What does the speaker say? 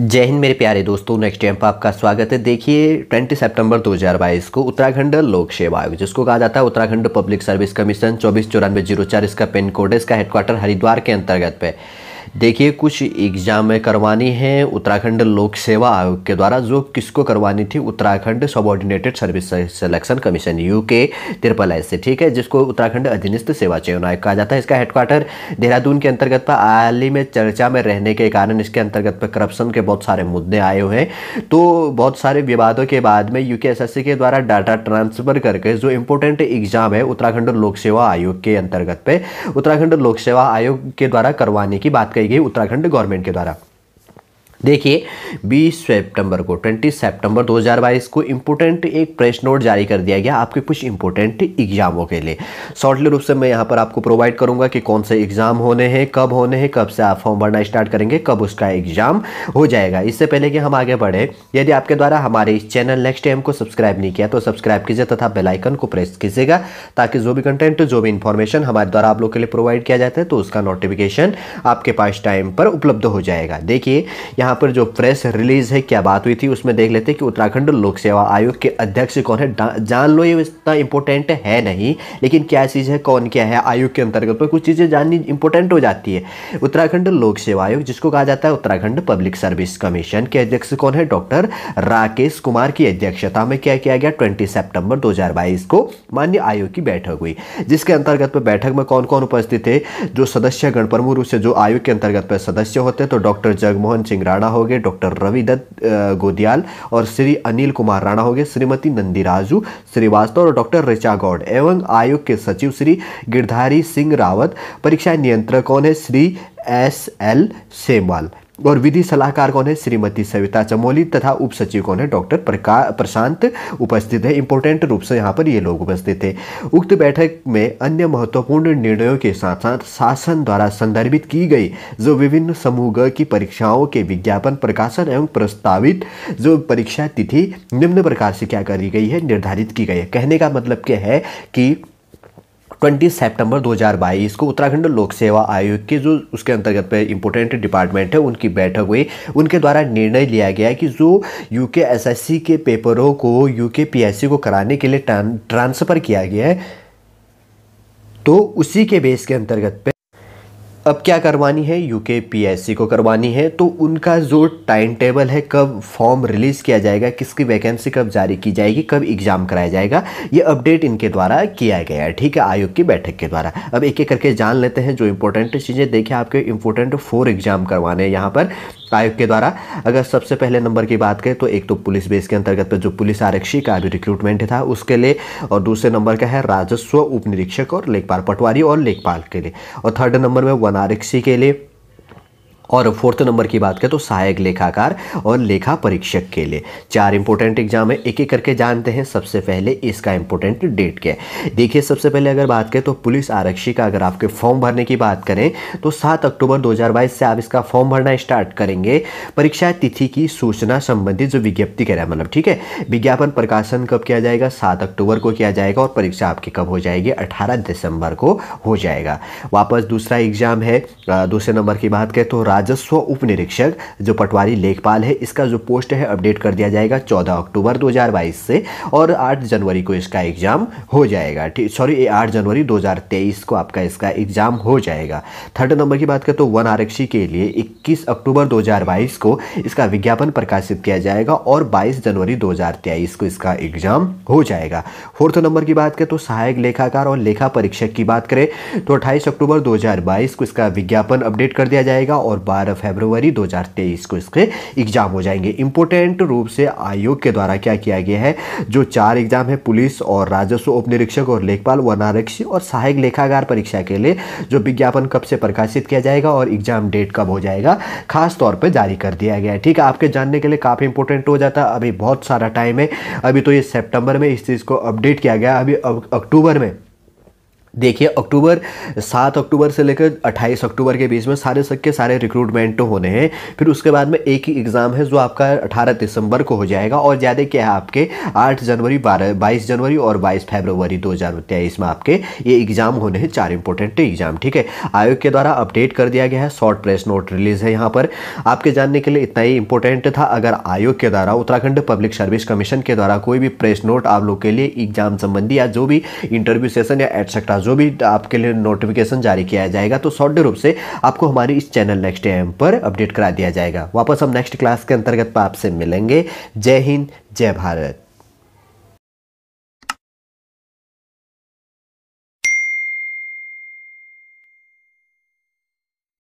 जय हिंद मेरे प्यारे दोस्तों नेक्स्ट टाइम पर आपका स्वागत है देखिए 20 सितंबर 2022 को उत्तराखंड लोक सेवा आयोग जिसको कहा जाता है उत्तराखंड पब्लिक सर्विस कमीशन चौबीस चौरानवे जीरो चार इसका पिन कोड है इसका हेडक्वार्टर हरिद्वार के अंतर्गत पे देखिए कुछ एग्ज़ामें करवानी हैं उत्तराखंड लोक सेवा आयोग के द्वारा जो किसको करवानी थी Uttarakhand subordinated service selection commission U K triple S से ठीक है जिसको उत्तराखंड अधीनस्थ सेवा चयन आयोग कहा जाता है इसका हेडक्वार्टर देहरादून के अंतर्गत पर हाल ही में चर्चा में रहने के कारण इसके अंतर्गत पर करप्शन के बहुत सारे मुद्दे आए हुए हैं तो बहुत सारे विवादों के बाद में यू के द्वारा डाटा ट्रांसफ़र करके जो इम्पोर्टेंट एग्ज़ाम है उत्तराखंड लोक सेवा आयोग के अंतर्गत पे उत्तराखंड लोक सेवा आयोग के द्वारा करवाने की बात कही जाएगी गई उत्तराखंड गवर्नमेंट के द्वारा देखिए 20 सितंबर को 20 सितंबर 2022 को इम्पोर्टेंट एक प्रेस नोट जारी कर दिया गया आपके कुछ इम्पोर्टेंट एग्जामों के लिए शॉर्टली रूप से मैं यहाँ पर आपको प्रोवाइड करूँगा कि कौन से एग्ज़ाम होने हैं कब होने हैं कब से आप फॉर्म भरना स्टार्ट करेंगे कब उसका एग्ज़ाम हो जाएगा इससे पहले कि हम आगे बढ़े यदि आपके द्वारा हमारे इस चैनल नेक्स्ट टाइम को सब्सक्राइब नहीं किया तो सब्सक्राइब कीजिए तथा बेलाइकन को प्रेस कीजिएगा ताकि जो भी कंटेंट जो भी इन्फॉर्मेशन हमारे द्वारा आप लोग के लिए प्रोवाइड किया जाता है तो उसका नोटिफिकेशन आपके पास टाइम पर उपलब्ध हो जाएगा देखिए यहाँ यहाँ पर जो प्रेस रिलीज है क्या बात हुई थी उसमें देख लेते हैं कि उत्तराखंड लोक सेवा आयोग के अध्यक्ष कौन है जान लो ये इतना इंपॉर्टेंट है नहीं लेकिन क्या चीज़ है कौन क्या है आयोग के अंतर्गत पर कुछ चीज़ें जाननी इंपॉर्टेंट हो जाती है उत्तराखंड लोक सेवा आयोग जिसको कहा जाता है उत्तराखंड पब्लिक सर्विस कमीशन के अध्यक्ष कौन है डॉक्टर राकेश कुमार की अध्यक्षता में क्या किया गया ट्वेंटी सेप्टेम्बर दो को मान्य आयोग की बैठक हुई जिसके अंतर्गत पर बैठक में कौन कौन उपस्थित थे जो सदस्यगण प्रमुख रूप से जो आयोग के अंतर्गत पर सदस्य होते हैं तो डॉक्टर जगमोहन सिंह राणा हो गए डॉक्टर रवि दत्त गोदियाल और श्री अनिल कुमार राणा हो गए श्रीमती नंदी राजू श्रीवास्तव और डॉक्टर ऋचा गौड एवं आयोग के सचिव श्री गिरधारी सिंह रावत परीक्षा नियंत्रक कौन है श्री एस एल सेमवाल और विधि सलाहकार कौन है श्रीमती सविता चमोली तथा उप सचिव कौन है डॉक्टर प्रशांत उपस्थित है इंपोर्टेंट रूप से यहाँ पर ये लोग उपस्थित थे उक्त बैठक में अन्य महत्वपूर्ण निर्णयों के साथ साथ शासन द्वारा संदर्भित की गई जो विभिन्न समूह की परीक्षाओं के विज्ञापन प्रकाशन एवं प्रस्तावित जो परीक्षा तिथि निम्न प्रकार से क्या करी गई है निर्धारित की गई है कहने का मतलब क्या है कि 20 सितंबर 2022 को उत्तराखंड लोक सेवा आयोग के जो उसके अंतर्गत पे इंपोर्टेंट डिपार्टमेंट है उनकी बैठक हुई उनके द्वारा निर्णय लिया गया कि जो यूके एसएससी के पेपरों को यूके पीएससी को कराने के लिए ट्रांसफ़र किया गया है तो उसी के बेस के अंतर्गत पे अब क्या करवानी है यूके पीएससी को करवानी है तो उनका जो टाइम टेबल है कब फॉर्म रिलीज़ किया जाएगा किसकी वैकेंसी कब जारी की जाएगी कब एग्ज़ाम कराया जाएगा ये अपडेट इनके द्वारा किया गया है ठीक है आयोग की बैठक के द्वारा अब एक एक करके जान लेते हैं जो इंपॉर्टेंट चीज़ें देखिए आपके इंपॉर्टेंट फोर एग्ज़ाम करवाने हैं यहाँ पर आयोग के द्वारा अगर सबसे पहले नंबर की बात करें तो एक तो पुलिस बेस के अंतर्गत पर जो पुलिस आरक्षी का भी रिक्रूटमेंट था उसके लिए और दूसरे नंबर का है राजस्व उप निरीक्षक और लेखपाल पटवारी और लेखपाल के लिए और थर्ड नंबर में वन आरक्षी के लिए और फोर्थ नंबर की बात करें तो सहायक लेखाकार और लेखा परीक्षक के लिए चार इंपोर्टेंट एग्जाम है एक एक करके जानते हैं सबसे पहले इसका इंपोर्टेंट डेट क्या है देखिए सबसे पहले अगर बात करें तो पुलिस आरक्षी का अगर आपके फॉर्म भरने की बात करें तो सात अक्टूबर 2022 से आप इसका फॉर्म भरना स्टार्ट करेंगे परीक्षा तिथि की सूचना संबंधित जो विज्ञप्ति कह रहा है मतलब ठीक है विज्ञापन प्रकाशन कब किया जाएगा सात अक्टूबर को किया जाएगा और परीक्षा आपकी कब हो जाएगी अठारह दिसंबर को हो जाएगा वापस दूसरा एग्जाम है दूसरे नंबर की बात करें तो राजस्व उप निरीक्षक जो पटवारी लेखपाल है इसका जो पोस्ट है अपडेट कर दिया जाएगा चौदह अक्टूबर 2022 से और आठ जनवरी को इसका एग्ज़ाम हो जाएगा ठीक सॉरी आठ जनवरी 2023 को आपका इसका एग्ज़ाम हो जाएगा थर्ड नंबर की बात करें तो वन आरक्षी के लिए इक्कीस अक्टूबर 2022 को इसका विज्ञापन प्रकाशित किया जाएगा और बाईस जनवरी 2023 को इसका एग्ज़ाम हो जाएगा फोर्थ नंबर की बात करें तो सहायक लेखाकार और लेखा परीक्षक की बात करें तो अट्ठाईस अक्टूबर 2022 को इसका विज्ञापन अपडेट कर दिया जाएगा और 12 फरवरी 2023 को इसके एग्ज़ाम हो जाएंगे इम्पोर्टेंट रूप से आयोग के द्वारा क्या किया गया है जो चार एग्ज़ाम है पुलिस और राजस्व उप निरीक्षक और लेखपाल वनारक्षी और सहायक लेखागार परीक्षा के लिए जो विज्ञापन कब से प्रकाशित किया जाएगा और एग्ज़ाम डेट कब हो जाएगा खास तौर पर जारी कर दिया गया है ठीक है आपके जानने के लिए काफ़ी इंपोर्टेंट हो जाता है अभी बहुत सारा टाइम है अभी तो ये सेप्टेम्बर में इस चीज़ को अपडेट किया गया अभी अक्टूबर में देखिए अक्टूबर सात अक्टूबर से लेकर अट्ठाईस अक्टूबर के बीच में सारे सक के सारे रिक्रूटमेंट तो होने हैं फिर उसके बाद में एक ही एग्ज़ाम है जो आपका अठारह दिसंबर को हो जाएगा और ज़्यादा क्या है आपके आठ जनवरी बारह बाईस जनवरी और बाईस फरवरी दो हज़ार तेईस में आपके ये एग्ज़ाम होने हैं चार इंपॉर्टेंट एग्ज़ाम ठीक है आयोग के द्वारा अपडेट कर दिया गया है शॉर्ट प्रेस नोट रिलीज़ है यहाँ पर आपके जानने के लिए इतना ही इंपॉर्टेंट था अगर आयोग के द्वारा उत्तराखंड पब्लिक सर्विस कमीशन के द्वारा कोई भी प्रेस नोट आप लोग के लिए एग्ज़ाम संबंधी या जो भी इंटरव्यू सेशन या एटसेट्रा जो भी आपके लिए नोटिफिकेशन जारी किया जाएगा तो सॉर्ट रूप से आपको हमारी इस चैनल नेक्स्ट एम पर अपडेट करा दिया जाएगा वापस हम नेक्स्ट क्लास के अंतर्गत आपसे मिलेंगे जय हिंद जय भारत